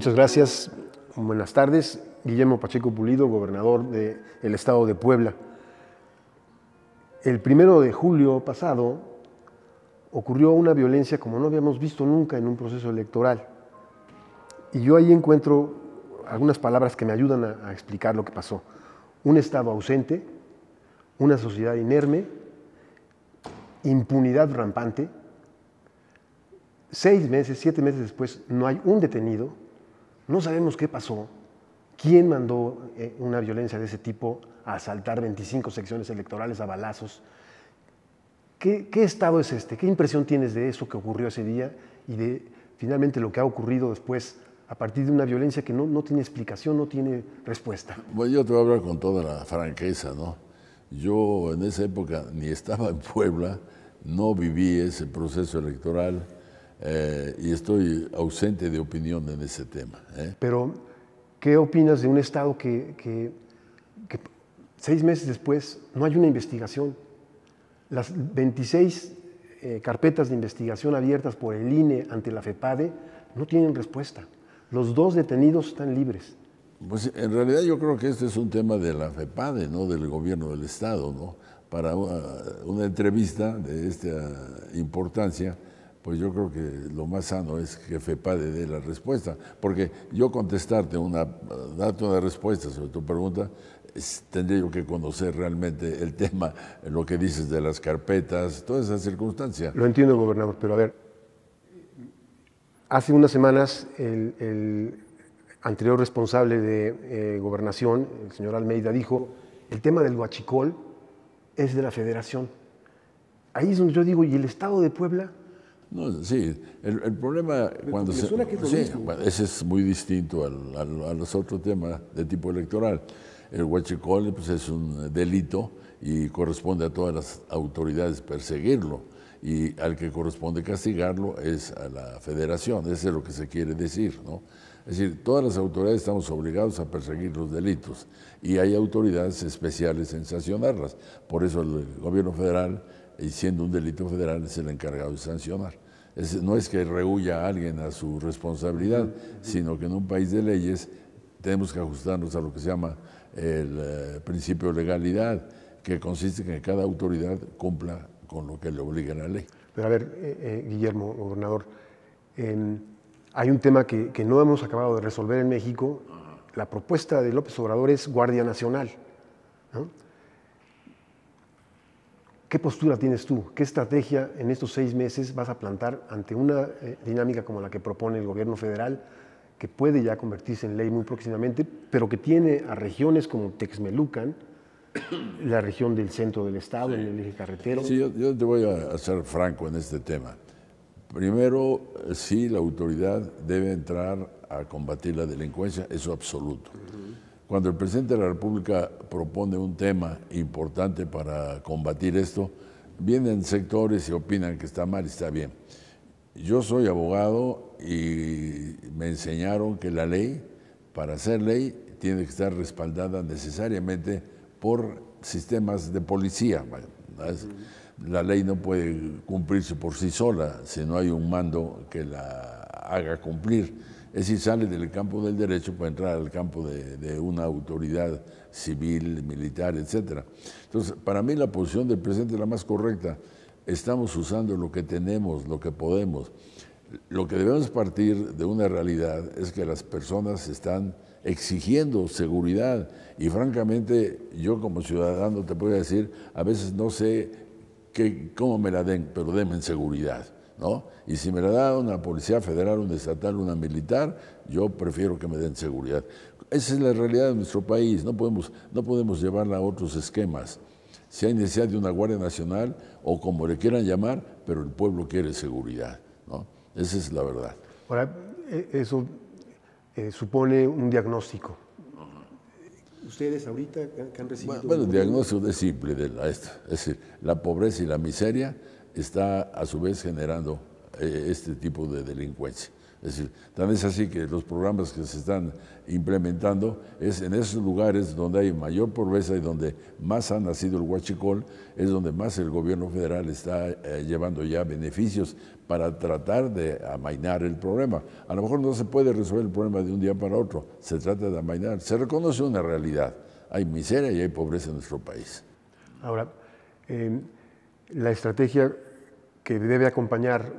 Muchas gracias. Buenas tardes. Guillermo Pacheco Pulido, gobernador del estado de Puebla. El primero de julio pasado ocurrió una violencia como no habíamos visto nunca en un proceso electoral. Y yo ahí encuentro algunas palabras que me ayudan a, a explicar lo que pasó. Un Estado ausente, una sociedad inerme, impunidad rampante. Seis meses, siete meses después, no hay un detenido, no sabemos qué pasó, quién mandó eh, una violencia de ese tipo a asaltar 25 secciones electorales a balazos. ¿Qué, estado es este? ¿Qué impresión tienes de eso que ocurrió ese día y de finalmente lo que ha ocurrido después a partir de una violencia que no, no tiene explicación, no tiene respuesta? Bueno, yo te voy a hablar con toda la franqueza, ¿no? Yo en esa época ni estaba en Puebla, no viví ese proceso electoral eh, y estoy ausente de opinión en ese tema. ¿eh? Pero, ¿qué opinas de un Estado que, seis meses después no hay una investigación? Las 26 eh, carpetas de investigación abiertas por el INE ante la FEPADE no tienen respuesta. Los dos detenidos están libres. Pues en realidad yo creo que este es un tema de la FEPADE, no del gobierno del Estado, ¿no? Para una, uh, una entrevista de esta importancia, pues yo creo que lo más sano es que FEPADE dé la respuesta, porque yo contestarte una, dato una respuesta sobre tu pregunta, tendría yo que conocer realmente el tema, lo que dices de las carpetas, todas esas circunstancias. Lo entiendo, gobernador, pero a ver, hace unas semanas el, anterior responsable de eh, gobernación, el señor Almeida, dijo, el tema del huachicol es de la federación. Ahí es donde yo digo, ¿y el Estado de Puebla? No, sí, el, problema cuando se, es ese es muy distinto al, a los otros temas de tipo electoral. El huachicol pues, es un delito y corresponde a todas las autoridades perseguirlo y al que corresponde castigarlo es a la federación, eso es lo que se quiere decir, ¿no? Es decir, todas las autoridades estamos obligados a perseguir los delitos y hay autoridades especiales en sancionarlas. Por eso el gobierno federal, siendo un delito federal, es el encargado de sancionar no es que rehuya a alguien a su responsabilidad, sino que en un país de leyes tenemos que ajustarnos a lo que se llama el eh, principio de legalidad, que consiste en que cada autoridad cumpla con lo que le obliga la ley. Pero a ver, eh, eh, Guillermo, gobernador, hay un tema que, que, no hemos acabado de resolver en México. La propuesta de López Obrador es Guardia Nacional. ¿no? ¿Qué postura tienes tú? ¿Qué estrategia en estos seis meses vas a plantar ante una eh, dinámica como la que propone el gobierno federal, que puede ya convertirse en ley muy próximamente, pero que tiene a regiones como Texmelucan, la región del centro del estado, en el eje carretero? Sí, yo, te voy a ser franco en este tema. Primero, sí, la autoridad debe entrar a combatir la delincuencia, eso absoluto. Cuando el presidente de la República propone un tema importante para combatir esto, vienen sectores y opinan que está mal y está bien. Yo soy abogado y me enseñaron que la ley, para ser ley, tiene que estar respaldada necesariamente por sistemas de policía. La ley no puede cumplirse por sí sola si no hay un mando que la haga cumplir. Es si sale del campo del derecho para entrar al campo de, una autoridad civil, militar, etc. Entonces, para mí la posición del presidente es la más correcta. Estamos usando lo que tenemos, lo que podemos. Lo que debemos partir de una realidad es que las personas están exigiendo seguridad y francamente yo como ciudadano te puedo decir, a veces no sé cómo me la den, pero denme seguridad. Y si me la da una policía federal, una estatal, una militar, yo prefiero que me den seguridad. Esa es la realidad de nuestro país, no podemos, no podemos llevarla a otros esquemas. Si hay necesidad de una Guardia Nacional o como le quieran llamar, pero el pueblo quiere seguridad, Esa es la verdad. Ahora, e, eso eh, supone un diagnóstico. ¿Ustedes ahorita que han recibido? Bueno, el diagnóstico es simple, de es decir, la pobreza y la miseria está a su vez generando eh, este tipo de delincuencia. Es decir, también es así que los programas que se están implementando es en esos lugares donde hay mayor pobreza y donde más ha nacido el huachicol, es donde más el gobierno federal está eh, llevando ya beneficios para tratar de amainar el problema. A lo mejor no se puede resolver el problema de un día para otro, se trata de amainar, se reconoce una realidad, hay miseria y hay pobreza en nuestro país. Ahora, eh, la estrategia que debe acompañar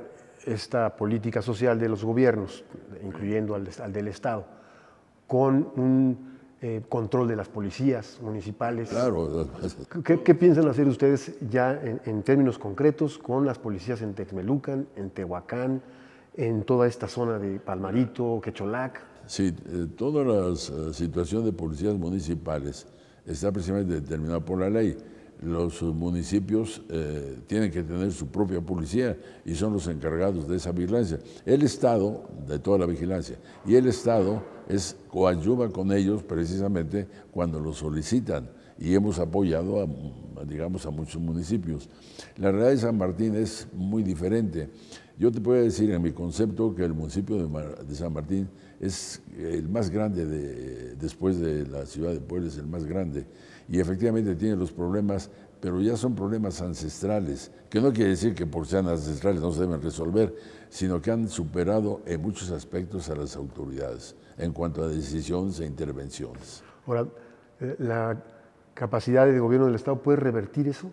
esta política social de los gobiernos, incluyendo al, del Estado, con un eh, control de las policías municipales. Claro. ¿Qué, piensan hacer ustedes ya en, términos concretos con las policías en Texmelucan, en Tehuacán, en toda esta zona de Palmarito, Quecholac? Sí, eh, toda la situación de policías municipales está precisamente determinada por la ley los municipios eh, tienen que tener su propia policía y son los encargados de esa vigilancia. El Estado, de toda la vigilancia, y el Estado es, coadyuva con ellos precisamente cuando lo solicitan y hemos apoyado a, digamos, a muchos municipios. La realidad de San Martín es muy diferente. Yo te puedo decir en mi concepto que el municipio de, San Martín es el más grande después de la ciudad de Puebla, es el más grande y efectivamente tiene los problemas, pero ya son problemas ancestrales, que no quiere decir que por sean ancestrales no se deben resolver, sino que han superado en muchos aspectos a las autoridades en cuanto a decisiones e intervenciones. Ahora, eh, ¿la capacidad del gobierno del Estado puede revertir eso?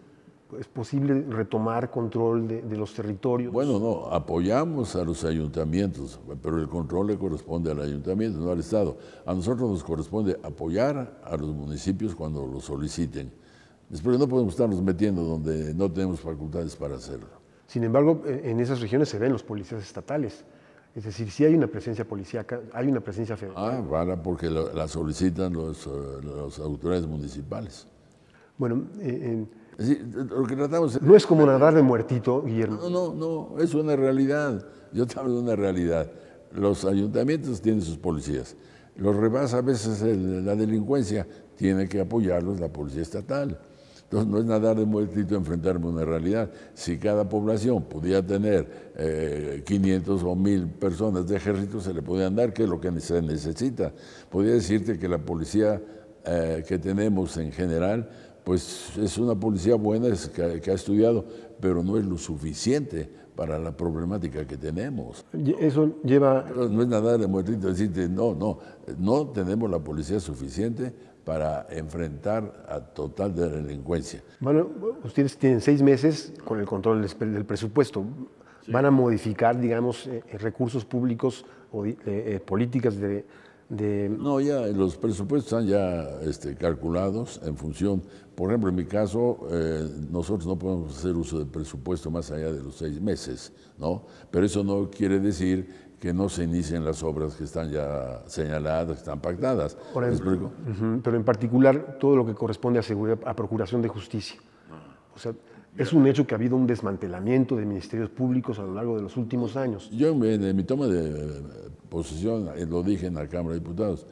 es posible retomar control de, los territorios? Bueno, no, apoyamos a los ayuntamientos, pero el control le corresponde al ayuntamiento, no al Estado. A nosotros nos corresponde apoyar a los municipios cuando lo soliciten. Después no podemos estarnos metiendo donde no tenemos facultades para hacerlo. Sin embargo, e, en esas regiones se ven los policías estatales. Es decir, si hay una presencia policíaca, hay una presencia federal. Ah, vale, porque la solicitan los, eh, los autoridades municipales. Bueno, eh, en lo que tratamos... No es como nadar de muertito, Guillermo. No, no, no, es una realidad. Yo te hablo de una realidad. Los ayuntamientos tienen sus policías. Los rebasa a veces la delincuencia, tiene que apoyarlos la policía estatal. Entonces no es nadar de muertito enfrentarme a una realidad. Si cada población pudiera tener 500 eh, o 1000 personas de ejército, se le podían dar, que es lo que se necesita. Podría decirte que la policía eh, que tenemos en general pues es una policía buena, que, ha estudiado, pero no es lo suficiente para la problemática que tenemos. Eso lleva... No es nada de muertito decirte, no, no, no tenemos la policía suficiente para enfrentar a total de delincuencia. Bueno, ustedes tienen seis meses con el control del presupuesto. ¿Van a modificar, digamos, eh, eh, recursos públicos o eh, políticas de, no, ya los presupuestos están ya este, calculados en función, por ejemplo, en mi caso, eh, nosotros no podemos hacer uso del presupuesto más allá de los seis meses, ¿no? Pero eso no quiere decir que no se inicien las obras que están ya señaladas, que están pactadas. Por ejemplo, pero en particular todo lo que corresponde a, a procuración de justicia. Ah. O sea, es un hecho que ha habido un desmantelamiento de ministerios públicos a lo largo de los últimos años. Yo en mi toma de eh, posición eh, lo dije en la Cámara de Diputados,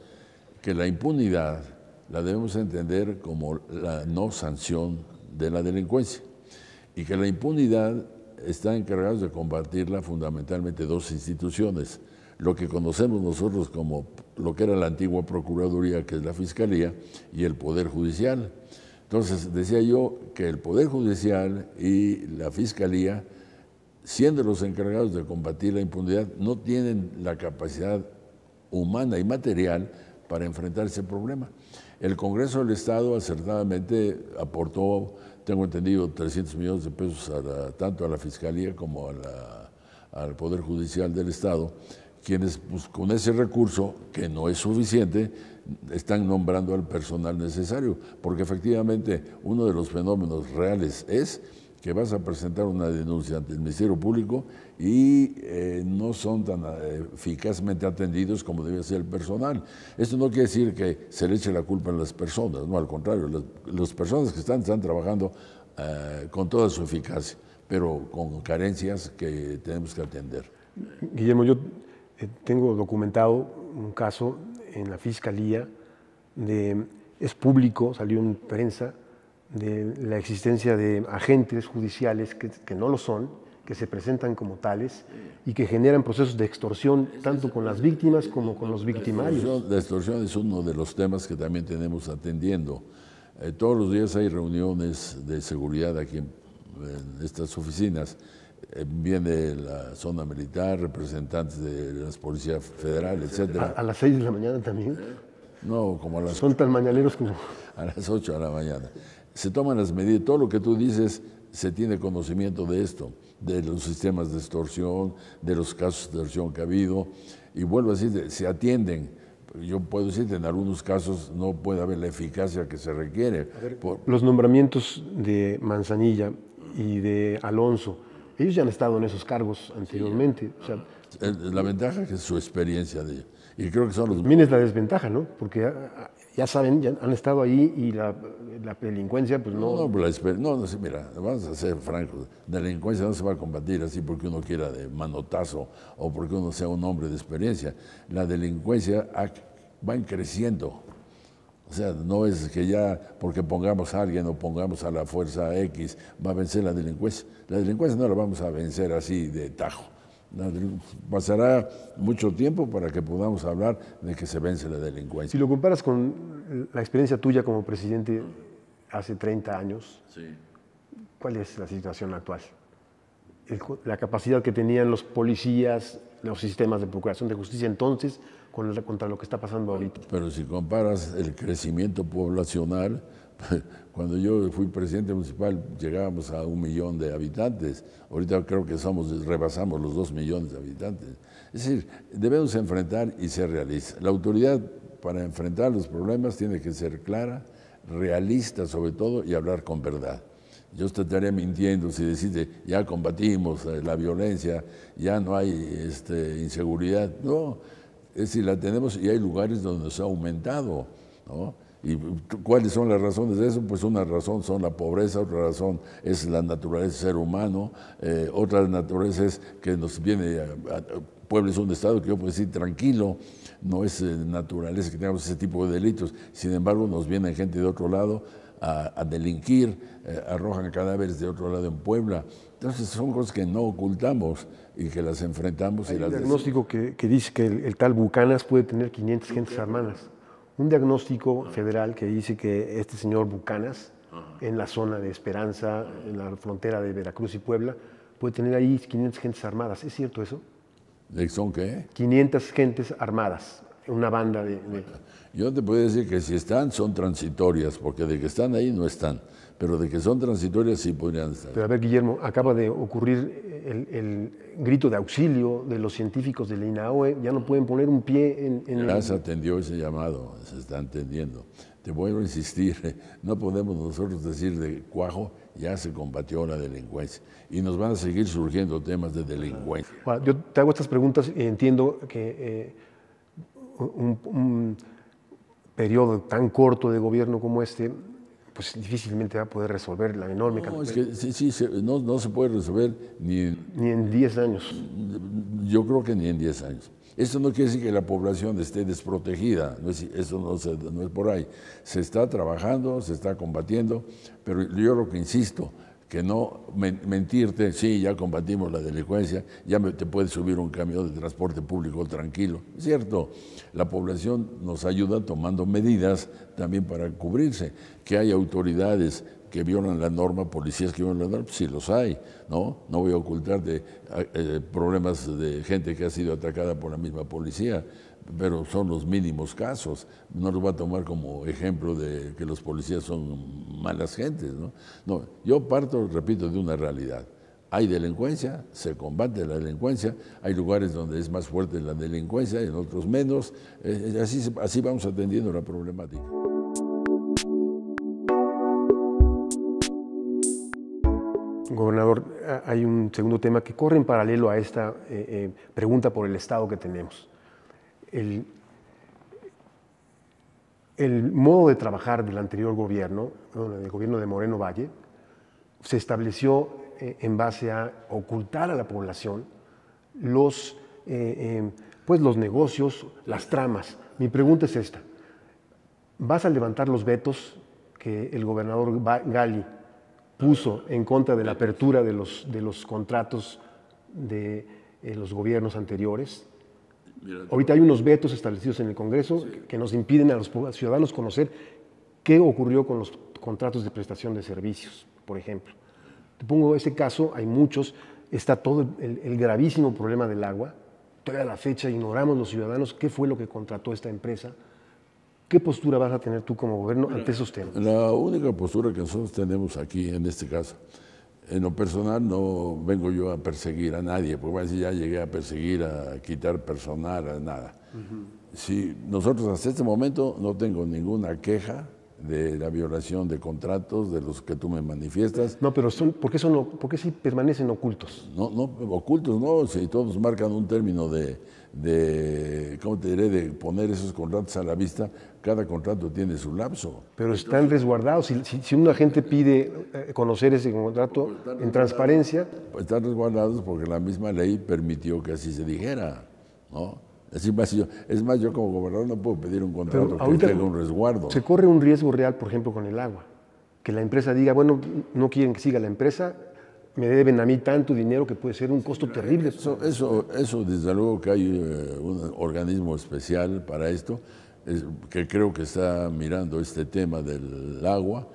que la impunidad la debemos entender como la no sanción de la delincuencia y que la impunidad está encargada de combatirla fundamentalmente dos instituciones, lo que conocemos nosotros como lo que era la antigua Procuraduría, que es la Fiscalía, y el Poder Judicial. Entonces, decía yo que el Poder Judicial y la Fiscalía, siendo los encargados de combatir la impunidad, no tienen la capacidad humana y material para enfrentar ese problema. El Congreso del Estado acertadamente aportó, tengo entendido, 300 millones de pesos tanto a la Fiscalía como al Poder Judicial del Estado, quienes pues, con ese recurso, que no es suficiente, están nombrando al personal necesario, porque efectivamente uno de los fenómenos reales es que vas a presentar una denuncia ante el Ministerio Público y eh, no son tan eh, eficazmente atendidos como debe ser el personal. Esto no quiere decir que se le eche la culpa a las personas, no, al contrario, las, personas que están, están trabajando eh, con toda su eficacia, pero con carencias que tenemos que atender. Guillermo, yo tengo documentado un caso en la fiscalía de, es público, salió en prensa, de la existencia de agentes judiciales que, no lo son, que se presentan como tales y que generan procesos de extorsión tanto con las víctimas como con los victimarios. La extorsión, es uno de los temas que también tenemos atendiendo. Eh, todos los días hay reuniones de seguridad aquí en estas oficinas eh, viene de la zona militar, representantes de las policías federales, etcétera. ¿A, las 6 de la mañana también? No, como a las... Son tan mañaneros como... A las 8 de la mañana. Se toman las medidas, todo lo que tú dices, se tiene conocimiento de esto, de los sistemas de extorsión, de los casos de extorsión que ha habido, y vuelvo a decir, se atienden. Yo puedo decir en algunos casos no puede haber la eficacia que se requiere. Los nombramientos de Manzanilla y de Alonso, ellos ya han estado en esos cargos anteriormente. la ventaja es su experiencia de Y creo que son los... También es la desventaja, ¿no? Porque ya, saben, ya han estado ahí y la, delincuencia, pues no... No, pues, la no, mira, vamos a ser francos. delincuencia no se va a combatir así porque uno quiera de manotazo o porque uno sea un hombre de experiencia. La delincuencia va creciendo o sea, no es que ya porque pongamos a alguien o pongamos a la fuerza X va a vencer la delincuencia. La delincuencia no la vamos a vencer así de tajo. Pasará mucho tiempo para que podamos hablar de que se vence la delincuencia. Si lo comparas con la experiencia tuya como presidente hace 30 años, ¿cuál es la situación actual? la capacidad que tenían los policías, los sistemas de procuración de justicia entonces con contra lo que está pasando ahorita. Pero si comparas el crecimiento poblacional, cuando yo fui presidente municipal llegábamos a un millón de habitantes, ahorita creo que somos, rebasamos los dos millones de habitantes. Es decir, debemos enfrentar y ser realistas. La autoridad para enfrentar los problemas tiene que ser clara, realista sobre todo y hablar con verdad. Yo estaría mintiendo si que ya combatimos eh, la violencia, ya no hay este, inseguridad. No, es si la tenemos y hay lugares donde se ha aumentado. ¿no? ¿Y cuáles son las razones de eso? Pues una razón son la pobreza, otra razón es la naturaleza del ser humano, eh, otra naturaleza es que nos viene, a, pueblos Puebla es un estado que yo puedo decir tranquilo, no es eh, naturaleza que tengamos ese tipo de delitos, sin embargo nos viene gente de otro lado a, delinquir, eh, arrojan cadáveres de otro lado en Puebla. Entonces son cosas que no ocultamos y que las enfrentamos. y las diagnóstico que, dice que el, tal Bucanas puede tener 500 gentes armadas. Un diagnóstico federal que dice que este señor Bucanas, en la zona de Esperanza, en la frontera de Veracruz y Puebla, puede tener ahí 500 gentes armadas. ¿Es cierto eso? ¿Son qué? 500 gentes armadas. Una banda de, Yo te puedo decir que si están, son transitorias, porque de que están ahí no están, pero de que son transitorias sí podrían estar. Pero a ver, Guillermo, acaba de ocurrir el, el grito de auxilio de los científicos de la INAOE, ya no pueden poner un pie en... en ya se atendió ese llamado, se está atendiendo. Te vuelvo a insistir, no podemos nosotros decir de cuajo, ya se combatió la delincuencia y nos van a seguir surgiendo temas de delincuencia. yo te hago estas preguntas y entiendo que... Eh, un, periodo tan corto de gobierno como este, pues difícilmente va a poder resolver la enorme no, Es que, sí, no, no, se puede resolver ni, ni en 10 años. Yo creo que ni en 10 años. Esto no quiere decir que la población esté desprotegida, eso no, no es por ahí. Se está trabajando, se está combatiendo, pero yo lo que insisto, que no mentirte, sí, ya combatimos la delincuencia, ya te puedes subir un camión de transporte público tranquilo. cierto, la población nos ayuda tomando medidas también para cubrirse, que hay autoridades que violan la norma, policías que violan la norma, pues sí los hay, ¿no? No voy a ocultar eh, eh, problemas de gente que ha sido atacada por la misma policía, pero son los mínimos casos. No los va a tomar como ejemplo de que los policías son malas gentes. ¿no? yo parto, repito, de una realidad. Hay delincuencia, se combate la delincuencia, hay lugares donde es más fuerte la delincuencia, en otros menos. Eh, eh, así, vamos atendiendo la problemática. Gobernador, hay un segundo tema que corre en paralelo a esta eh, pregunta por el Estado que tenemos el, modo de trabajar del anterior gobierno, del gobierno de Moreno Valle, se estableció eh, en base a ocultar a la población los, eh, eh, pues los negocios, las tramas. Mi pregunta es esta. ¿Vas a levantar los vetos que el gobernador Gali puso en contra de la apertura de los, contratos de los gobiernos anteriores? Ahorita hay unos vetos establecidos en el Congreso que nos impiden a los ciudadanos conocer qué ocurrió con los contratos de prestación de servicios, por ejemplo. Te pongo ese caso, hay muchos, está todo el, el gravísimo problema del agua. Todavía la fecha ignoramos los ciudadanos qué fue lo que contrató esta empresa, ¿Qué postura vas a tener tú como gobierno ante esos temas? La única postura que nosotros tenemos aquí en este caso en lo personal no vengo yo a perseguir a nadie, porque ya llegué a perseguir, a quitar personal, a nada. Si nosotros hasta este momento no tengo ninguna queja de la violación de contratos de los que tú me manifiestas. No, pero son, ¿por qué, son, por qué permanecen ocultos? No, no, ocultos no, si todos marcan un término de, de, ¿cómo te diré?, de poner esos contratos a la vista, cada contrato tiene su lapso. Pero están resguardados, si, si, si, un agente pide eh, conocer ese contrato pues en transparencia... Están resguardados porque la misma ley permitió que así se dijera, ¿no? es más, yo como gobernador no puedo pedir un contrato que tenga un resguardo. Se corre un riesgo real, por ejemplo, con el agua. Que la empresa diga, bueno, no quieren que siga la empresa, me deben a mí tanto dinero que puede ser un costo terrible. Eso, eso, desde luego que hay eh, un organismo especial para esto, que creo que está mirando este tema del agua,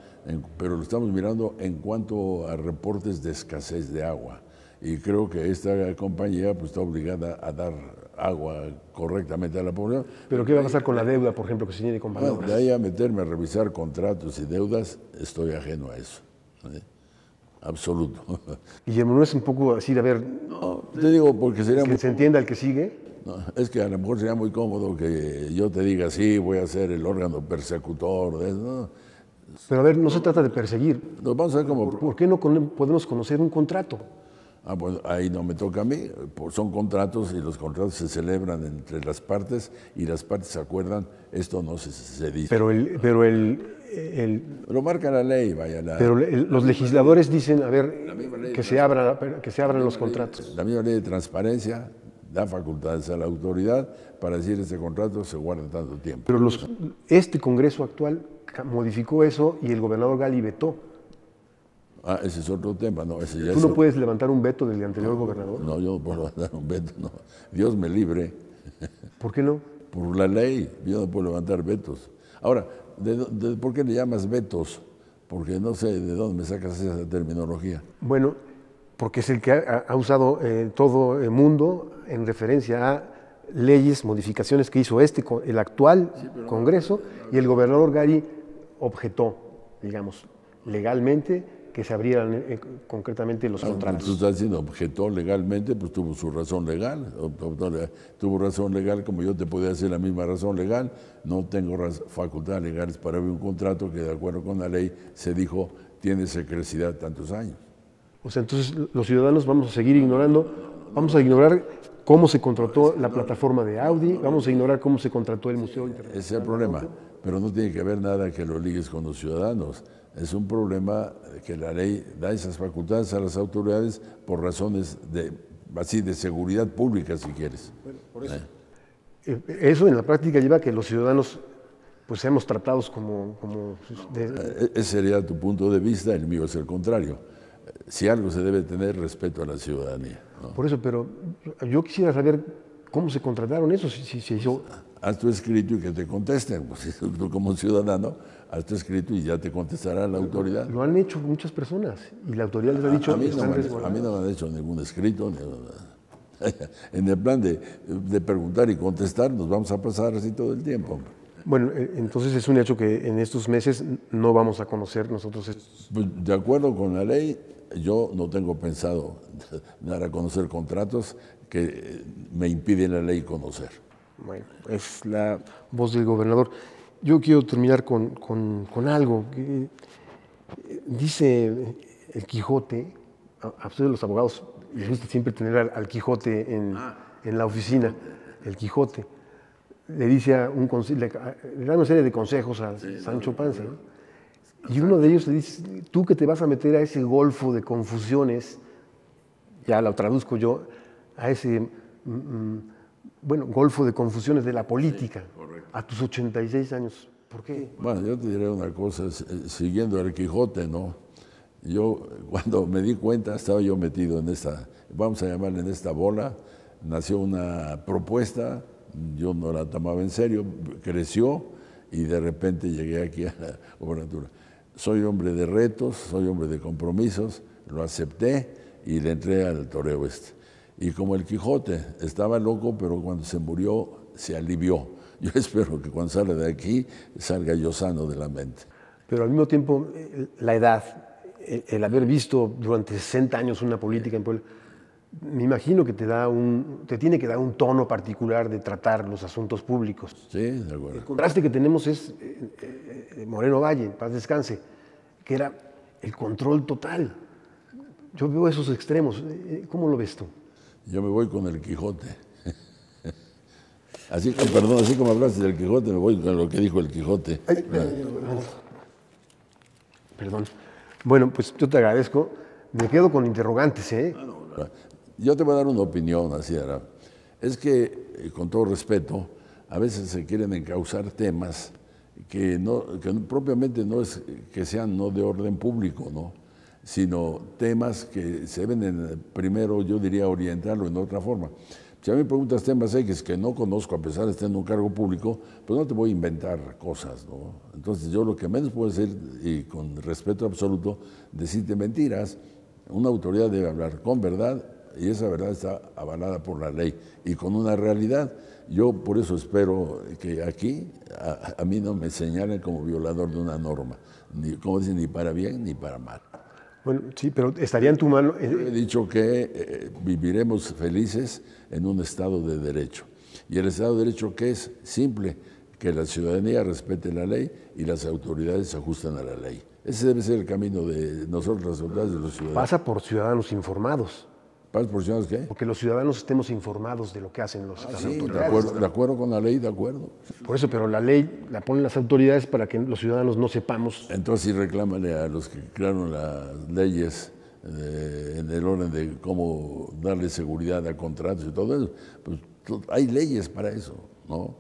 pero lo estamos mirando en cuanto a reportes de escasez de agua. Y creo que esta compañía pues, está obligada a dar agua correctamente a la población. ¿Pero qué va a pasar con la deuda, por ejemplo, que se tiene con valores? de ahí a meterme a revisar contratos y deudas, estoy ajeno a eso. ¿eh? Absoluto. Guillermo, ¿no es un poco así, a ver... No, te digo porque sería... Que se entienda el que sigue. es que a lo mejor sería muy cómodo que yo te diga, sí, voy a ser el órgano persecutor de eso. Pero a ver, no se trata de perseguir. Nos vamos a ver cómo... ¿Por qué no podemos conocer un contrato? Ah, pues ahí no me toca a mí, pues, son contratos y los contratos se celebran entre las partes y las partes se acuerdan, esto no se, dice. Pero el, pero el, Lo marca la ley, vaya. La, pero los legisladores dicen, a ver, que se, abra, que se abran los contratos. la misma ley de transparencia da facultades a la autoridad para decir ese contrato se guarda tanto tiempo. Pero los, este Congreso actual modificó eso y el gobernador Gali vetó Ah, ese es otro tema, no, ¿Tú no puedes levantar un veto del anterior gobernador? No, yo no puedo levantar un veto, no. Dios me libre. ¿Por qué no? Por la ley, yo no puedo levantar vetos. Ahora, por qué le llamas vetos? Porque no sé de dónde me sacas esa terminología. Bueno, porque es el que ha, usado eh, todo el mundo en referencia a leyes, modificaciones que hizo este, el actual Congreso, y el gobernador Gary objetó, digamos, legalmente que se abrieran eh, eh, concretamente los contratos. Ah, pues, Tú pues, estás diciendo, objetó legalmente, pues tuvo su razón legal, tuvo razón legal como yo te podía hacer la misma razón legal, no tengo facultades legales para abrir un contrato que de acuerdo con la ley se dijo tiene secrecidad tantos años. O sea, entonces los ciudadanos vamos a seguir ignorando, vamos a ignorar cómo se contrató la plataforma de Audi, vamos a ignorar cómo se contrató el Museo Internacional. Ese es el problema, pero no tiene que ver nada que lo ligues con los ciudadanos es un problema que la ley da esas facultades a las autoridades por razones de, así, de seguridad pública, si quieres. Eh, eso. en la práctica lleva a que los ciudadanos pues seamos tratados como... Eh, ese sería tu punto de vista, el mío es el contrario. Eh, si algo se debe tener, respeto a la ciudadanía. Por eso, pero yo quisiera saber cómo se contrataron eso, si haz tu escrito y que te contesten. Pues, tú como ciudadano, haz tu escrito y ya te contestará la autoridad. Lo han hecho muchas personas y la autoridad les ha dicho... A, a mí, no me, han hecho ningún escrito. en el plan de, preguntar y contestar nos vamos a pasar así todo el tiempo. Bueno, e, entonces es un hecho que en estos meses no vamos a conocer nosotros estos. Pues, de acuerdo con la ley, yo no tengo pensado dar a conocer contratos que eh, me impide la ley conocer. Bueno, es la voz del gobernador. Yo quiero terminar con, algo. Eh, dice el Quijote, a, ustedes los abogados les gusta siempre tener al, Quijote ah. en, la oficina, el Quijote. Le dice a un da una serie de consejos a Sancho Panza. Y uno de ellos le dice, tú que te vas a meter a ese golfo de confusiones, ya lo traduzco yo, a ese mm, mm, bueno, golfo de confusiones de la política a tus 86 años. ¿Por qué? Bueno, yo te diré una cosa, eh, siguiendo el Quijote, ¿no? Yo cuando me di cuenta estaba yo metido en esta, vamos a llamarle en esta bola, nació una propuesta, yo no la tomaba en serio, creció y de repente llegué aquí a la gobernatura. Soy hombre de retos, soy hombre de compromisos, lo acepté y le entré al toreo este. Y como el Quijote estaba loco, pero cuando se murió se alivió. Yo espero que cuando salga de aquí salga yo sano de la mente. Pero al mismo tiempo, eh, la edad, eh, el haber visto durante 60 años una política en Puebla, me imagino que te, da un, te tiene que dar un tono particular de tratar los asuntos públicos. Sí, de acuerdo. El contraste que tenemos es eh, Moreno Valle, paz descanse, que era el control total. Yo veo esos extremos. ¿Cómo lo ves tú? Yo me voy con el Quijote. Así, perdón, así como hablaste del Quijote, me voy con lo que dijo el Quijote. perdón. Bueno, pues yo te agradezco. Me quedo con interrogantes, ¿eh? Ah, yo te voy a dar una opinión, así era. Es que, eh, con todo respeto, a veces se quieren encauzar temas que, no, que propiamente no es que sean no de orden público, ¿no? sino temas que se deben, en, primero yo diría, orientarlo en otra forma. Si a mí me preguntas temas X que no conozco, a pesar de estar en un cargo público, pues no te voy a inventar cosas, ¿no? Entonces yo lo que menos puedo decir, y con respeto absoluto, decirte mentiras. Una autoridad debe hablar con verdad y esa verdad está avalada por la ley y con una realidad. Yo por eso espero que aquí a, mí no me señalen como violador de una norma, ni, como dicen, ni para bien ni para mal. Bueno, sí, pero estaría en tu mano. Eh, he dicho que eh, eh, viviremos felices en un Estado de Derecho. ¿Y el Estado de Derecho que es? Simple, que la ciudadanía respete la ley y las autoridades se ajustan a la ley. Ese debe ser el camino de nosotros, autoridades de los ciudadanos. Pasa por ciudadanos informados qué? Porque los ciudadanos estemos informados de lo que hacen los, ah, De acuerdo, con la ley, de acuerdo. Por eso, pero la ley la ponen las autoridades para que los ciudadanos no sepamos. Entonces, si reclámale a los que crearon las leyes en el orden de cómo darle seguridad a contratos y todo eso. Pues hay leyes para eso, ¿no?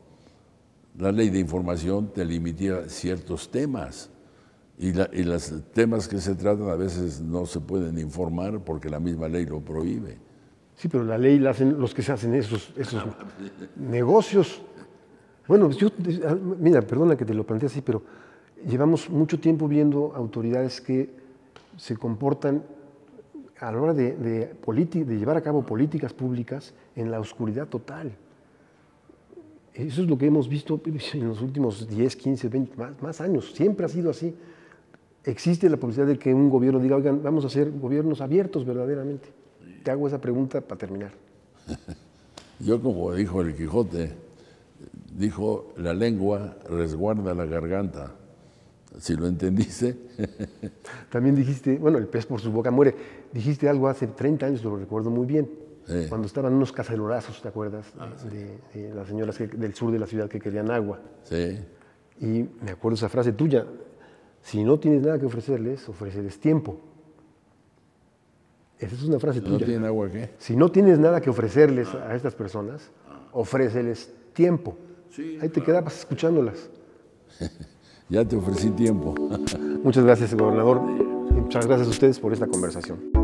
La ley de información te limitía ciertos temas. Y, los temas que se tratan a veces no se pueden informar porque la misma ley lo prohíbe. Sí, pero la ley la hacen los que se hacen esos, esos negocios. Bueno, yo, mira, perdona que te lo planteé así, pero llevamos mucho tiempo viendo autoridades que se comportan a la hora de, de, de llevar a cabo políticas públicas en la oscuridad total. Eso es lo que hemos visto en los últimos 10, 15, 20, más, más años. Siempre ha sido así existe la posibilidad de que un gobierno diga, oigan, vamos a hacer gobiernos abiertos verdaderamente. Te hago esa pregunta para terminar. Yo, como dijo el Quijote, dijo, la lengua resguarda la garganta. Si lo entendiste. También dijiste, bueno, el pez por su boca muere. Dijiste algo hace 30 años, lo recuerdo muy bien. Cuando estaban unos cacerorazos, ¿te acuerdas? Ah, de, las señoras del sur de la ciudad que querían agua. Sí. Y me acuerdo esa frase tuya, si no tienes nada que ofrecerles, ofréceles tiempo. Esa es una frase tuya. Si no tienes nada que ofrecerles a estas personas, ofréceles tiempo. Ahí te quedabas escuchándolas. ya te ofrecí tiempo. muchas gracias, gobernador. muchas gracias a ustedes por esta conversación.